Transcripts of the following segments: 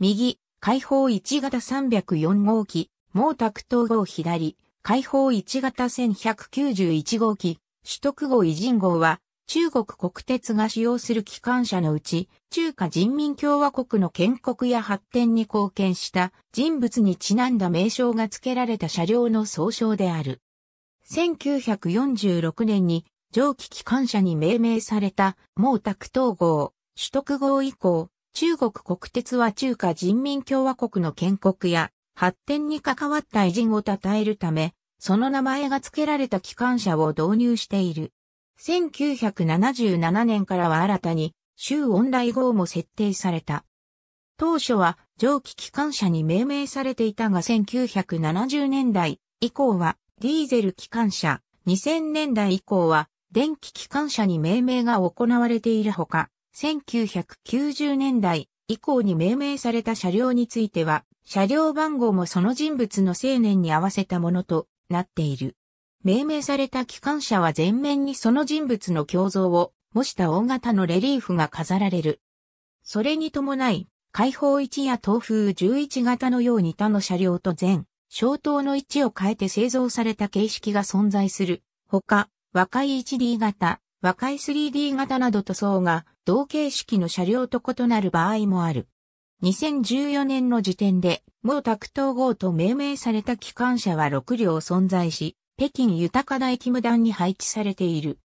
右、開放1型304号機、毛沢東号左、開放1型1191号機、取得号偉人号は、中国国鉄が使用する機関車のうち、中華人民共和国の建国や発展に貢献した人物にちなんだ名称が付けられた車両の総称である。1946年に蒸気機関車に命名された毛沢東号、取得号以降、中国国鉄は中華人民共和国の建国や発展に関わった偉人を称えるため、その名前が付けられた機関車を導入している。1977年からは新たに、州恩来号も設定された。当初は蒸気機関車に命名されていたが1970年代以降はディーゼル機関車、2000年代以降は電気機関車に命名が行われているほか、1990年代以降に命名された車両については、車両番号もその人物の青年に合わせたものとなっている。命名された機関車は前面にその人物の胸像を模した大型のレリーフが飾られる。それに伴い、開放1や東風11型のように他の車両と全、消灯の位置を変えて製造された形式が存在する。他、若い 1D 型、若い 3D 型など塗装が同形式の車両と異なる場合もある。2014年の時点で、タクト号と命名された機関車は6両存在し、北京豊大機無断に配置されている。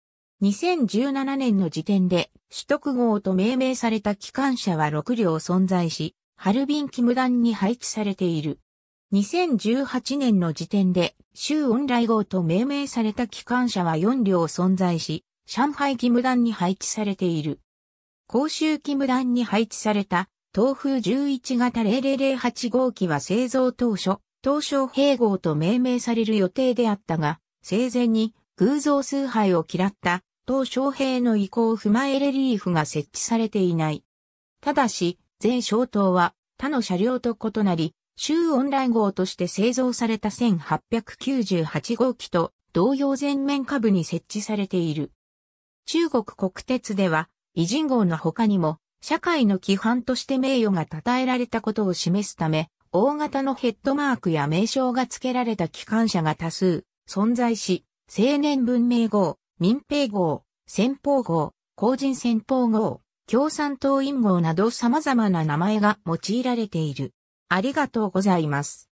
2017年の時点で、取得号と命名された機関車は6両存在し、ハルビン機無断に配置されている。2018年の時点で、州恩来号と命名された機関車は4両存在し、上海義務団に配置されている。公衆義務団に配置された東風11型0008号機は製造当初、東昇併合と命名される予定であったが、生前に偶像崇拝を嫌った東昇兵の意向を踏まえレリーフが設置されていない。ただし、全商灯は他の車両と異なり、州オンライン号として製造された1898号機と同様全面下部に設置されている。中国国鉄では、偉人号の他にも、社会の規範として名誉が称えられたことを示すため、大型のヘッドマークや名称が付けられた機関車が多数存在し、青年文明号、民兵号、先鋒号、公人先鋒号、共産党員号など様々な名前が用いられている。ありがとうございます。